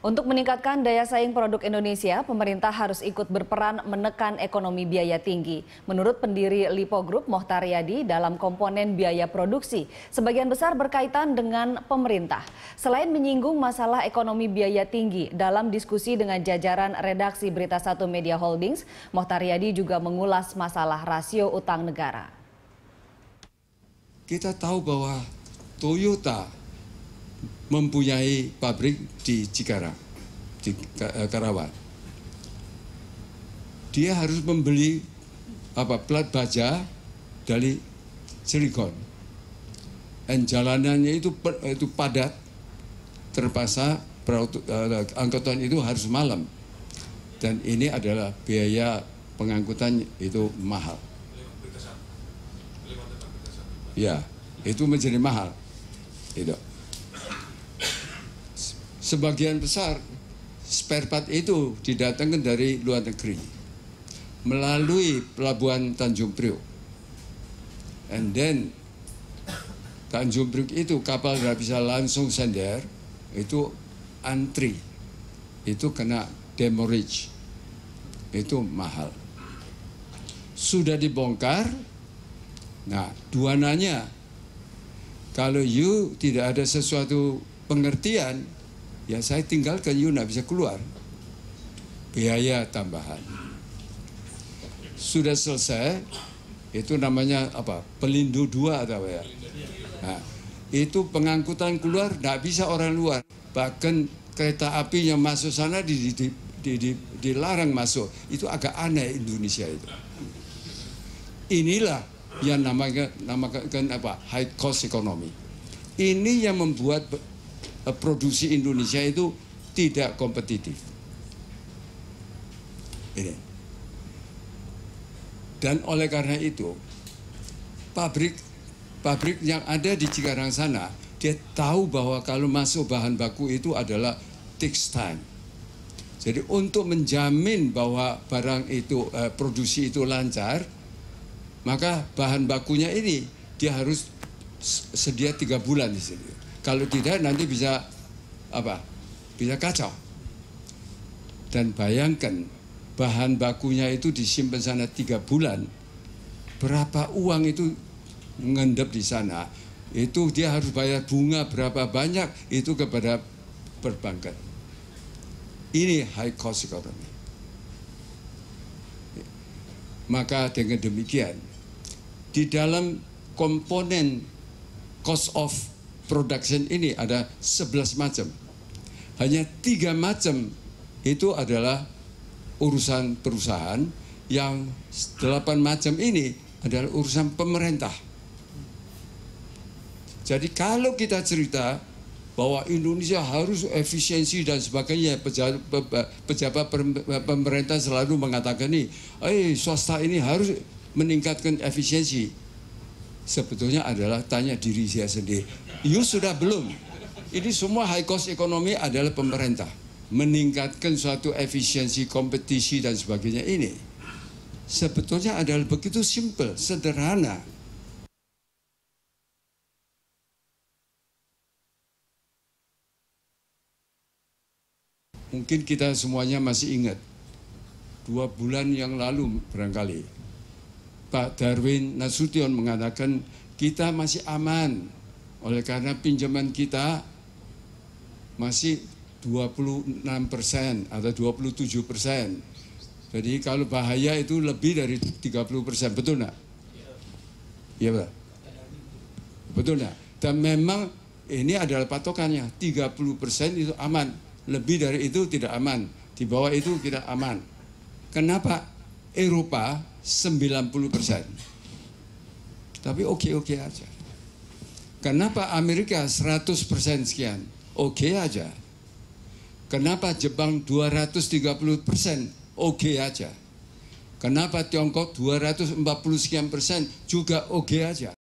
Untuk meningkatkan daya saing produk Indonesia, pemerintah harus ikut berperan menekan ekonomi biaya tinggi. Menurut pendiri Lipo Group Mohtar Yadi dalam komponen biaya produksi, sebagian besar berkaitan dengan pemerintah. Selain menyinggung masalah ekonomi biaya tinggi, dalam diskusi dengan jajaran redaksi Berita Satu Media Holdings, Mohtar Yadi juga mengulas masalah rasio utang negara. Kita tahu bahwa Toyota mempunyai pabrik di Cikara, di eh, Karawang. Dia harus membeli apa plat baja dari silikon. Dan jalanannya itu itu padat, terpaksa eh, angkutan itu harus malam. Dan ini adalah biaya pengangkutan itu mahal. Ya, itu menjadi mahal. Itu sebagian besar spare part itu didatangkan dari luar negeri melalui pelabuhan Tanjung Priok. And then Tanjung Priok itu kapal nggak bisa langsung sender, itu antri, itu kena demurrage, itu mahal. Sudah dibongkar, nah duananya kalau you tidak ada sesuatu pengertian Ya saya tinggalkan you nggak bisa keluar. Biaya tambahan. Sudah selesai, itu namanya apa? Pelindu dua atau apa ya? Nah, itu pengangkutan keluar tidak bisa orang luar. Bahkan kereta api yang masuk sana di, di, di, di, dilarang masuk. Itu agak aneh Indonesia itu. Inilah yang namanya namakan apa high cost economy. Ini yang membuat Eh, produksi Indonesia itu tidak kompetitif. Ini. Iya. Dan oleh karena itu, pabrik pabrik yang ada di Cikarang sana, dia tahu bahwa kalau masuk bahan baku itu adalah takes time. Jadi untuk menjamin bahwa barang itu eh, produksi itu lancar, maka bahan bakunya ini dia harus sedia tiga bulan di sini. Kalau tidak nanti bisa apa? Bisa kacau. Dan bayangkan bahan bakunya itu disimpan sana tiga bulan, berapa uang itu ngendap di sana? Itu dia harus bayar bunga berapa banyak itu kepada perbankan. Ini high cost economy. Maka dengan demikian, di dalam komponen cost of production ini ada 11 macam. Hanya tiga macam itu adalah urusan perusahaan yang delapan macam ini adalah urusan pemerintah. Jadi kalau kita cerita bahwa Indonesia harus efisiensi dan sebagainya, pejabat, pejabat pemerintah selalu mengatakan nih, eh swasta ini harus meningkatkan efisiensi sebetulnya adalah tanya diri saya sendiri. You sudah belum? Ini semua high cost ekonomi adalah pemerintah. Meningkatkan suatu efisiensi kompetisi dan sebagainya ini. Sebetulnya adalah begitu simple, sederhana. Mungkin kita semuanya masih ingat. Dua bulan yang lalu barangkali Pak Darwin Nasution mengatakan kita masih aman oleh karena pinjaman kita masih 26 persen atau 27 persen. Jadi kalau bahaya itu lebih dari 30 persen, betul nggak? Iya Pak? Betul nggak? Dan memang ini adalah patokannya, 30 persen itu aman. Lebih dari itu tidak aman, di bawah itu tidak aman. Kenapa? Eropa 90 persen. Tapi oke-oke okay -okay aja. Kenapa Amerika 100 persen sekian? Oke okay aja. Kenapa Jepang 230 persen? Oke okay aja. Kenapa Tiongkok 240 sekian persen? Juga oke okay aja.